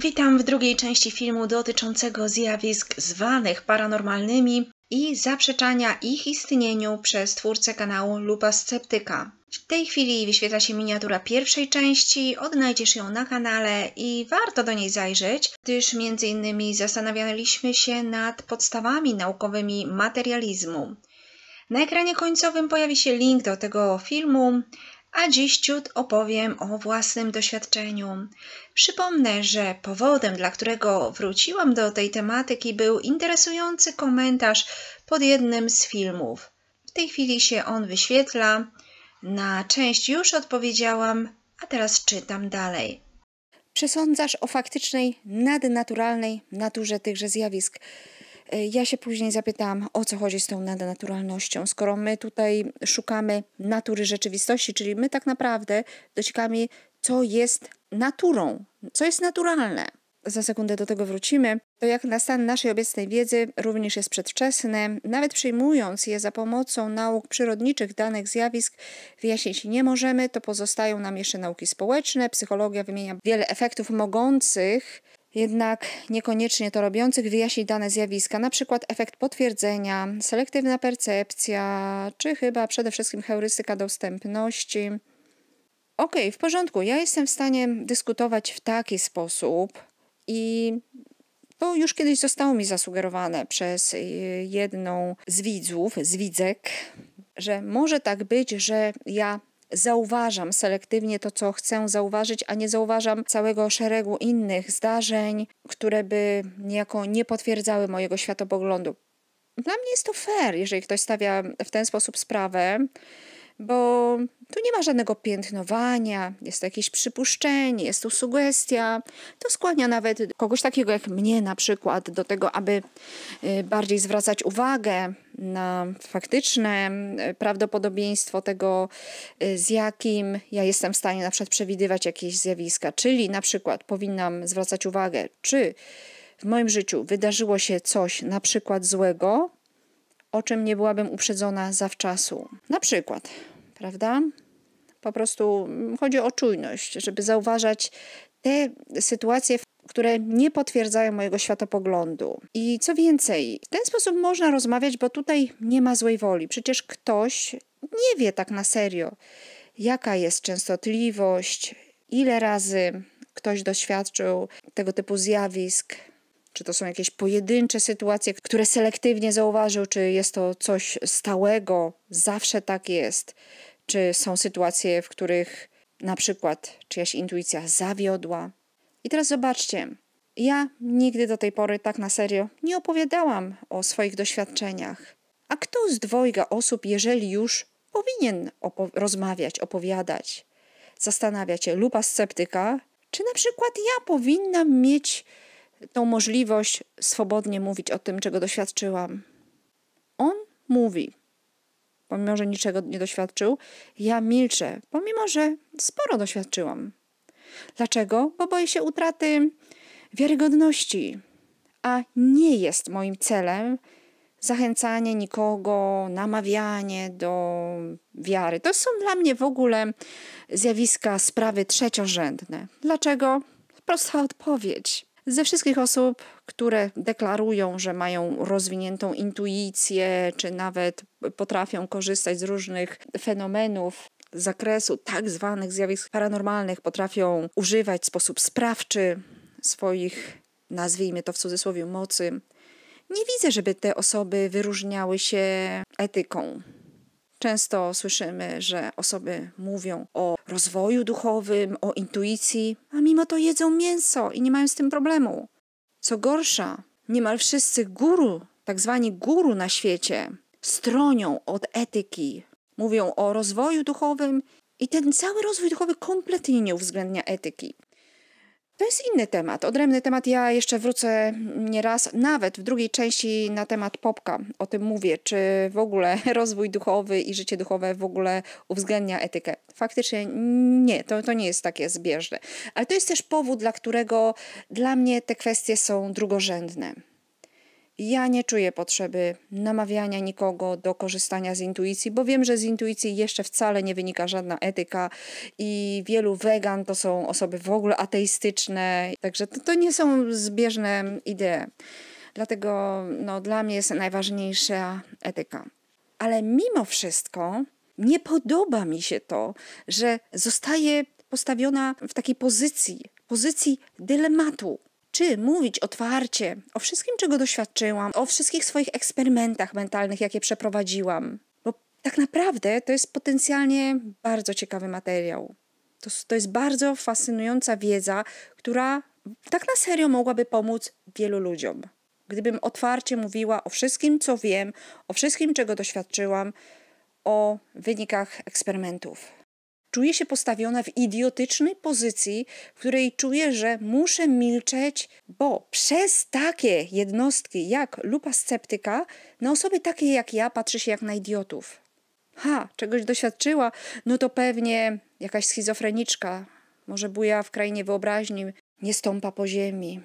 Witam w drugiej części filmu dotyczącego zjawisk zwanych paranormalnymi i zaprzeczania ich istnieniu przez twórcę kanału Lupa Sceptyka. W tej chwili wyświetla się miniatura pierwszej części, odnajdziesz ją na kanale i warto do niej zajrzeć, gdyż m.in. zastanawialiśmy się nad podstawami naukowymi materializmu. Na ekranie końcowym pojawi się link do tego filmu, a dziś ciut opowiem o własnym doświadczeniu. Przypomnę, że powodem, dla którego wróciłam do tej tematyki, był interesujący komentarz pod jednym z filmów. W tej chwili się on wyświetla. Na część już odpowiedziałam, a teraz czytam dalej. Przesądzasz o faktycznej, nadnaturalnej naturze tychże zjawisk E, ja się później zapytałam, o co chodzi z tą nadnaturalnością, skoro my tutaj szukamy natury rzeczywistości, czyli my tak naprawdę dociekamy, co jest naturą, co jest naturalne. Za sekundę do tego wrócimy. To jak na stan naszej obecnej wiedzy również jest przedwczesne. Nawet przyjmując je za pomocą nauk przyrodniczych danych zjawisk, wyjaśnić nie możemy, to pozostają nam jeszcze nauki społeczne. Psychologia wymienia wiele efektów mogących jednak niekoniecznie to robiących wyjaśni dane zjawiska, na przykład efekt potwierdzenia, selektywna percepcja, czy chyba przede wszystkim heurystyka dostępności. Okej, okay, w porządku, ja jestem w stanie dyskutować w taki sposób i to już kiedyś zostało mi zasugerowane przez y, jedną z widzów, z widzek, że może tak być, że ja zauważam selektywnie to, co chcę zauważyć, a nie zauważam całego szeregu innych zdarzeń, które by niejako nie potwierdzały mojego światopoglądu. Dla mnie jest to fair, jeżeli ktoś stawia w ten sposób sprawę bo tu nie ma żadnego piętnowania, jest to jakieś przypuszczenie, jest tu sugestia. To skłania nawet kogoś takiego jak mnie na przykład do tego, aby y, bardziej zwracać uwagę na faktyczne y, prawdopodobieństwo tego, y, z jakim ja jestem w stanie na przykład przewidywać jakieś zjawiska. Czyli na przykład powinnam zwracać uwagę, czy w moim życiu wydarzyło się coś na przykład złego, o czym nie byłabym uprzedzona zawczasu. Na przykład prawda? Po prostu mm, chodzi o czujność, żeby zauważać te sytuacje, które nie potwierdzają mojego światopoglądu. I co więcej, w ten sposób można rozmawiać, bo tutaj nie ma złej woli. Przecież ktoś nie wie tak na serio, jaka jest częstotliwość, ile razy ktoś doświadczył tego typu zjawisk. Czy to są jakieś pojedyncze sytuacje, które selektywnie zauważył, czy jest to coś stałego, zawsze tak jest? Czy są sytuacje, w których na przykład czyjaś intuicja zawiodła? I teraz zobaczcie, ja nigdy do tej pory tak na serio nie opowiadałam o swoich doświadczeniach. A kto z dwojga osób, jeżeli już powinien opo- rozmawiać, opowiadać? Zastanawiacie lupa sceptyka, czy na przykład ja powinnam mieć tą możliwość swobodnie mówić o tym, czego doświadczyłam. On mówi, pomimo że niczego nie doświadczył, ja milczę, pomimo że sporo doświadczyłam. Dlaczego? Bo boję się utraty wiarygodności, a nie jest moim celem zachęcanie nikogo, namawianie do wiary. To są dla mnie w ogóle zjawiska, sprawy trzeciorzędne. Dlaczego? Prosta odpowiedź. Ze wszystkich osób, które deklarują, że mają rozwiniętą intuicję, czy nawet potrafią korzystać z różnych fenomenów zakresu tak zwanych zjawisk paranormalnych, potrafią używać w sposób sprawczy swoich, nazwijmy to w cudzysłowie, mocy, nie widzę, żeby te osoby wyróżniały się etyką, Często słyszymy, że osoby mówią o rozwoju duchowym, o intuicji, a mimo to jedzą mięso i nie mają z tym problemu. Co gorsza, niemal wszyscy guru, tak zwani guru na świecie, stronią od etyki. Mówią o rozwoju duchowym i ten cały rozwój duchowy kompletnie nie uwzględnia etyki. To jest inny temat, odrębny temat. Ja jeszcze wrócę nieraz, nawet w drugiej części na temat popka. O tym mówię, czy w ogóle rozwój duchowy i życie duchowe w ogóle uwzględnia etykę. Faktycznie nie, to, to nie jest takie zbieżne. Ale to jest też powód, dla którego dla mnie te kwestie są drugorzędne. Ja nie czuję potrzeby namawiania nikogo do korzystania z intuicji, bo wiem, że z intuicji jeszcze wcale nie wynika żadna etyka i wielu wegan to są osoby w ogóle ateistyczne, także to, to nie są zbieżne idee. Dlatego no, dla mnie jest najważniejsza etyka. Ale mimo wszystko nie podoba mi się to, że zostaje postawiona w takiej pozycji, pozycji dylematu czy mówić otwarcie o wszystkim, czego doświadczyłam, o wszystkich swoich eksperymentach mentalnych, jakie przeprowadziłam. Bo tak naprawdę to jest potencjalnie bardzo ciekawy materiał. To, to jest bardzo fascynująca wiedza, która tak na serio mogłaby pomóc wielu ludziom. Gdybym otwarcie mówiła o wszystkim, co wiem, o wszystkim, czego doświadczyłam, o wynikach eksperymentów. Czuję się postawiona w idiotycznej pozycji, w której czuję, że muszę milczeć, bo przez takie jednostki jak lupa sceptyka na osoby takie jak ja patrzy się jak na idiotów. Ha, czegoś doświadczyła, no to pewnie jakaś schizofreniczka, może buja w krainie wyobraźni, nie stąpa po ziemi.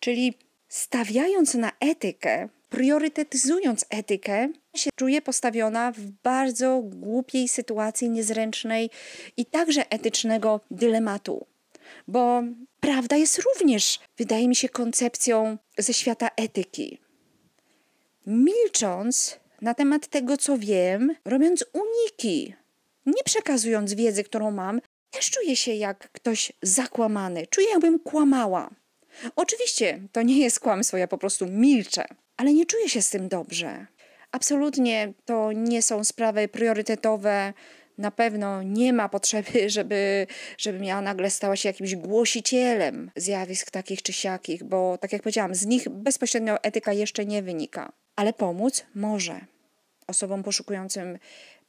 Czyli stawiając na etykę, priorytetyzując etykę, się czuję postawiona w bardzo głupiej sytuacji niezręcznej i także etycznego dylematu. Bo prawda jest również, wydaje mi się, koncepcją ze świata etyki. Milcząc na temat tego, co wiem, robiąc uniki, nie przekazując wiedzy, którą mam, też czuję się jak ktoś zakłamany. Czuję, jakbym kłamała. Oczywiście to nie jest kłamstwo, ja po prostu milczę, ale nie czuję się z tym dobrze. Absolutnie to nie są sprawy priorytetowe. Na pewno nie ma potrzeby, żeby, żebym ja nagle stała się jakimś głosicielem zjawisk takich czy siakich, bo tak jak powiedziałam, z nich bezpośrednio etyka jeszcze nie wynika. Ale pomóc może osobom poszukującym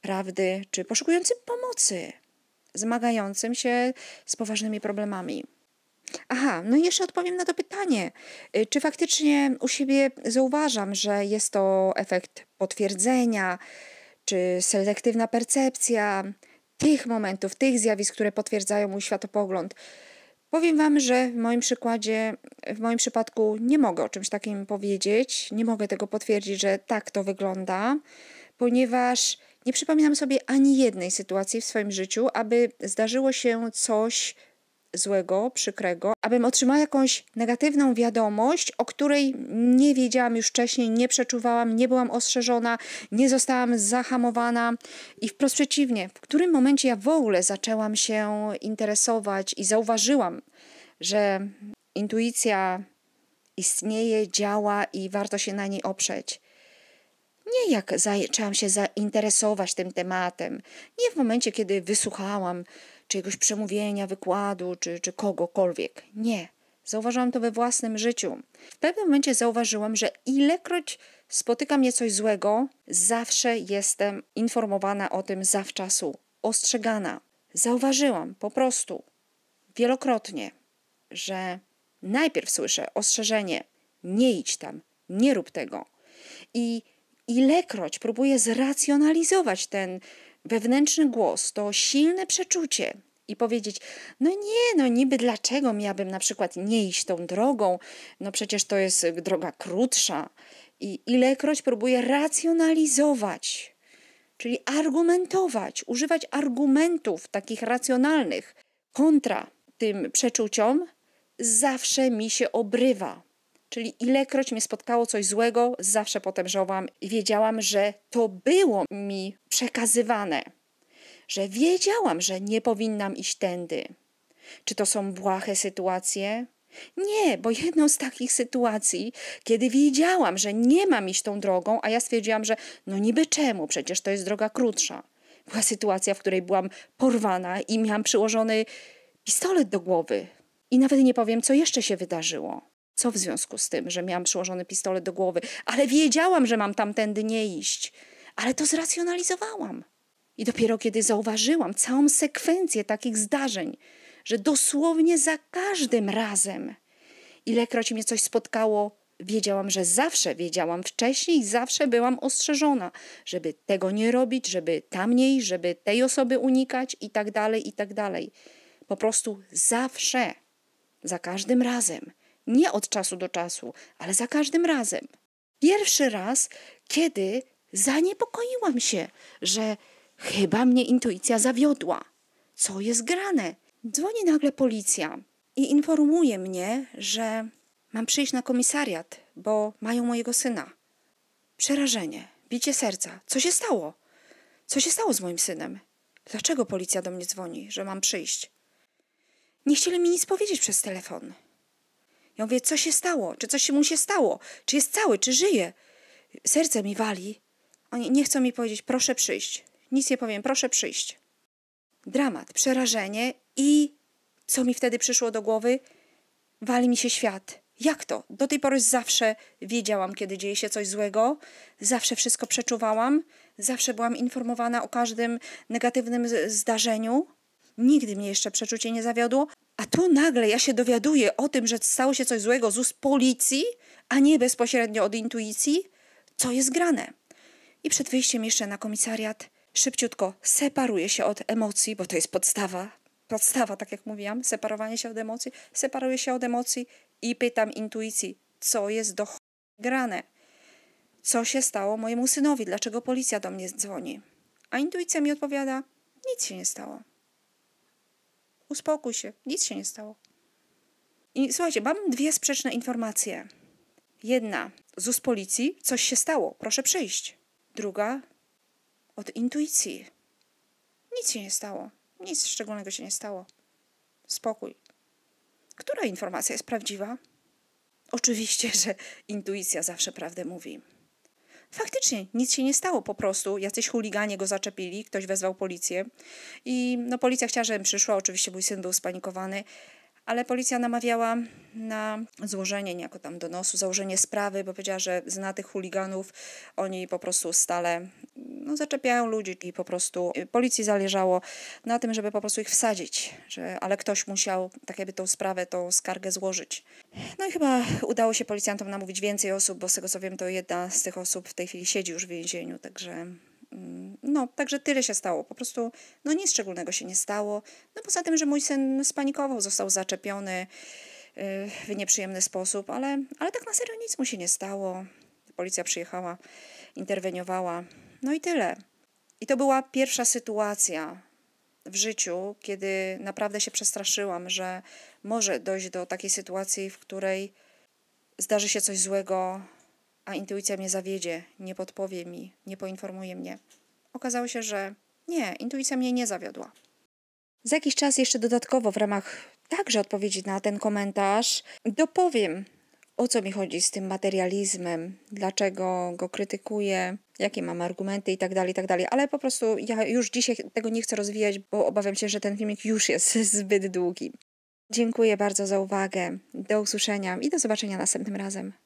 prawdy czy poszukującym pomocy, zmagającym się z poważnymi problemami. Aha, no i jeszcze odpowiem na to pytanie. Y, czy faktycznie u siebie zauważam, że jest to efekt potwierdzenia, czy selektywna percepcja tych momentów, tych zjawisk, które potwierdzają mój światopogląd? Powiem Wam, że w moim przykładzie, w moim przypadku nie mogę o czymś takim powiedzieć, nie mogę tego potwierdzić, że tak to wygląda, ponieważ nie przypominam sobie ani jednej sytuacji w swoim życiu, aby zdarzyło się coś złego, przykrego, abym otrzymała jakąś negatywną wiadomość, o której nie wiedziałam już wcześniej, nie przeczuwałam, nie byłam ostrzeżona, nie zostałam zahamowana i wprost przeciwnie, w którym momencie ja w ogóle zaczęłam się interesować i zauważyłam, że intuicja istnieje, działa i warto się na niej oprzeć. Nie jak zaczęłam się zainteresować tym tematem, nie w momencie, kiedy wysłuchałam czyjegoś przemówienia, wykładu czy, czy kogokolwiek. Nie. Zauważyłam to we własnym życiu. W pewnym momencie zauważyłam, że ilekroć spotyka mnie coś złego, zawsze jestem informowana o tym zawczasu, ostrzegana. Zauważyłam po prostu wielokrotnie, że najpierw słyszę ostrzeżenie: nie idź tam, nie rób tego. I ilekroć próbuję zracjonalizować ten wewnętrzny głos, to silne przeczucie i powiedzieć: No nie, no niby dlaczego miałabym na przykład nie iść tą drogą? No przecież to jest y, droga krótsza. I ilekroć próbuję racjonalizować, czyli argumentować, używać argumentów takich racjonalnych kontra tym przeczuciom, zawsze mi się obrywa. Czyli ilekroć mnie spotkało coś złego, zawsze potem żałowałam i wiedziałam, że to było mi przekazywane, że wiedziałam, że nie powinnam iść tędy. Czy to są błahe sytuacje? Nie, bo jedną z takich sytuacji, kiedy wiedziałam, że nie mam iść tą drogą, a ja stwierdziłam, że no niby czemu, przecież to jest droga krótsza. Była sytuacja, w której byłam porwana i miałam przyłożony pistolet do głowy. I nawet nie powiem, co jeszcze się wydarzyło. Co w związku z tym, że miałam przyłożony pistolet do głowy, ale wiedziałam, że mam tamtędy nie iść, ale to zracjonalizowałam. I dopiero kiedy zauważyłam całą sekwencję takich zdarzeń, że dosłownie za każdym razem, ilekroć mnie coś spotkało, wiedziałam, że zawsze wiedziałam wcześniej zawsze byłam ostrzeżona, żeby tego nie robić, żeby tam nie iść, żeby tej osoby unikać i tak dalej, i tak dalej. Po prostu zawsze, za każdym razem. Nie od czasu do czasu, ale za każdym razem. Pierwszy raz, kiedy zaniepokoiłam się, że chyba mnie intuicja zawiodła. Co jest grane? Dzwoni nagle policja i informuje mnie, że mam przyjść na komisariat, bo mają mojego syna. Przerażenie, bicie serca. Co się stało? Co się stało z moim synem? Dlaczego policja do mnie dzwoni, że mam przyjść? Nie chcieli mi nic powiedzieć przez telefon. Ja mówię, co się stało? Czy coś mu się stało? Czy jest cały? Czy żyje? Serce mi wali. Oni nie chcą mi powiedzieć, proszę przyjść. Nic nie powiem, proszę przyjść. Dramat, przerażenie i co mi wtedy przyszło do głowy? Wali mi się świat. Jak to? Do tej pory zawsze wiedziałam, kiedy dzieje się coś złego, zawsze wszystko przeczuwałam, zawsze byłam informowana o każdym negatywnym zdarzeniu. Nigdy mnie jeszcze przeczucie nie zawiodło, a tu nagle ja się dowiaduję o tym, że stało się coś złego z ust policji, a nie bezpośrednio od intuicji, co jest grane. I przed wyjściem jeszcze na komisariat szybciutko separuję się od emocji, bo to jest podstawa. Podstawa, tak jak mówiłam, separowanie się od emocji. Separuję się od emocji i pytam intuicji, co jest do grane. Co się stało mojemu synowi? Dlaczego policja do mnie dzwoni? A intuicja mi odpowiada: nic się nie stało. Uspokój się, nic się nie stało. I słuchajcie, mam dwie sprzeczne informacje. Jedna z policji, coś się stało, proszę przyjść. Druga od intuicji. Nic się nie stało, nic szczególnego się nie stało. Spokój. Która informacja jest prawdziwa? Oczywiście, że intuicja zawsze prawdę mówi faktycznie nic się nie stało po prostu. Jacyś chuliganie go zaczepili, ktoś wezwał policję i no policja chciała, żebym przyszła, oczywiście mój syn był spanikowany, ale policja namawiała na złożenie niejako tam donosu, założenie sprawy, bo powiedziała, że zna tych chuliganów, oni po prostu stale no, zaczepiają ludzi i po prostu y, policji zależało na tym, żeby po prostu ich wsadzić, że, ale ktoś musiał tak jakby tą sprawę, tą skargę złożyć. No i chyba udało się policjantom namówić więcej osób, bo z tego co wiem, to jedna z tych osób w tej chwili siedzi już w więzieniu, także mm, no, także tyle się stało. Po prostu no, nic szczególnego się nie stało. No poza tym, że mój syn spanikował, został zaczepiony y, w nieprzyjemny sposób, ale, ale tak na serio nic mu się nie stało. Policja przyjechała, interweniowała. No i tyle. I to była pierwsza sytuacja w życiu, kiedy naprawdę się przestraszyłam, że może dojść do takiej sytuacji, w której zdarzy się coś złego, a intuicja mnie zawiedzie, nie podpowie mi, nie poinformuje mnie. Okazało się, że nie, intuicja mnie nie zawiodła. Za jakiś czas jeszcze dodatkowo w ramach także odpowiedzi na ten komentarz dopowiem, o co mi chodzi z tym materializmem, dlaczego go krytykuję, jakie mam argumenty i tak dalej, i tak dalej. Ale po prostu ja już dzisiaj tego nie chcę rozwijać, bo obawiam się, że ten filmik już jest zbyt długi. Dziękuję bardzo za uwagę. Do usłyszenia i do zobaczenia następnym razem.